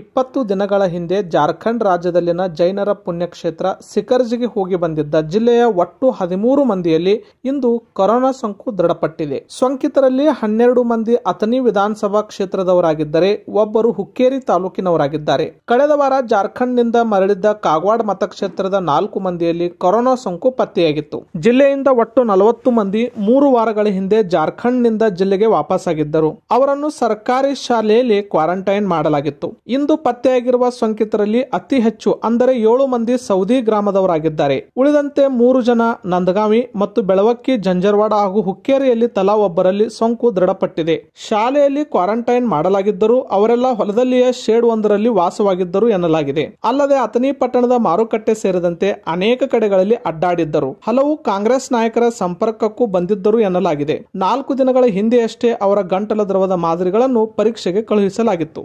ಇಪ್ಪತ್ತು ದಿನಗಳ ಹಿಂದೆ ಜಾರ್ಖಂಡ್ ರಾಜ್ಯದಲ್ಲಿನ ಜೈನರ ಪುಣ್ಯಕ್ಷೇತ್ರ ಸಿಕರ್ಜಿಗೆ ಹೋಗಿ ಬಂದಿದ್ದ ಜಿಲ್ಲೆಯ ಒಟ್ಟು ಹದಿಮೂರು ಮಂದಿಯಲ್ಲಿ ಇಂದು ಕೊರೋನಾ ಸೋಂಕು ದೃಢಪಟ್ಟಿದೆ ಸೋಂಕಿತರಲ್ಲಿ ಹನ್ನೆರಡು ಮಂದಿ ಅಥನಿ ವಿಧಾನಸಭಾ ಕ್ಷೇತ್ರದವರಾಗಿದ್ದರೆ ಒಬ್ಬರು ಹುಕ್ಕೇರಿ ತಾಲೂಕಿನವರಾಗಿದ್ದಾರೆ ಕಳೆದ ವಾರ ಜಾರ್ಖಂಡ್ನಿಂದ ಮರಳಿದ್ದ ಕಾಗ್ವಾಡ್ ಮತಕ್ಷೇತ್ರದ ನಾಲ್ಕು ಮಂದಿಯಲ್ಲಿ ಕೊರೋನಾ ಸೋಂಕು ಪತ್ತೆಯಾಗಿತ್ತು ಜಿಲ್ಲೆಯಿಂದ ಒಟ್ಟು ನಲವತ್ತು ಮಂದಿ ಮೂರು ವಾರಗಳ ಹಿಂದೆ ಜಾರ್ಖಂಡ್ನಿಂದ ಜಿಲ್ಲೆಗೆ ಆಗಿದ್ದರು ಅವರನ್ನು ಸರ್ಕಾರಿ ಶಾಲೆಯಲ್ಲಿ ಕ್ವಾರಂಟೈನ್ ಮಾಡಲಾಗಿತ್ತು ಒಂದು ಪತ್ತೆಯಾಗಿರುವ ಸೋಂಕಿತರಲ್ಲಿ ಅತಿ ಹೆಚ್ಚು ಅಂದರೆ ಏಳು ಮಂದಿ ಸೌದಿ ಗ್ರಾಮದವರಾಗಿದ್ದಾರೆ ಉಳಿದಂತೆ ಮೂರು ಜನ ನಂದಗಾವಿ ಮತ್ತು ಬೆಳವಕ್ಕಿ ಜಂಜರ್ವಾಡ ಹಾಗೂ ಹುಕ್ಕೇರಿಯಲ್ಲಿ ತಲಾ ಒಬ್ಬರಲ್ಲಿ ಸೋಂಕು ದೃಢಪಟ್ಟಿದೆ ಶಾಲೆಯಲ್ಲಿ ಕ್ವಾರಂಟೈನ್ ಮಾಡಲಾಗಿದ್ದರೂ ಅವರೆಲ್ಲ ಹೊಲದಲ್ಲಿಯೇ ಶೇಡ್ ಒಂದರಲ್ಲಿ ವಾಸವಾಗಿದ್ದರು ಎನ್ನಲಾಗಿದೆ ಅಲ್ಲದೆ ಅಥನಿ ಪಟ್ಟಣದ ಮಾರುಕಟ್ಟೆ ಸೇರಿದಂತೆ ಅನೇಕ ಕಡೆಗಳಲ್ಲಿ ಅಡ್ಡಾಡಿದ್ದರು ಹಲವು ಕಾಂಗ್ರೆಸ್ ನಾಯಕರ ಸಂಪರ್ಕಕ್ಕೂ ಬಂದಿದ್ದರು ಎನ್ನಲಾಗಿದೆ ನಾಲ್ಕು ದಿನಗಳ ಹಿಂದೆಯಷ್ಟೇ ಅವರ ಗಂಟಲ ದ್ರವದ ಮಾದರಿಗಳನ್ನು ಪರೀಕ್ಷೆಗೆ ಕಳುಹಿಸಲಾಗಿತ್ತು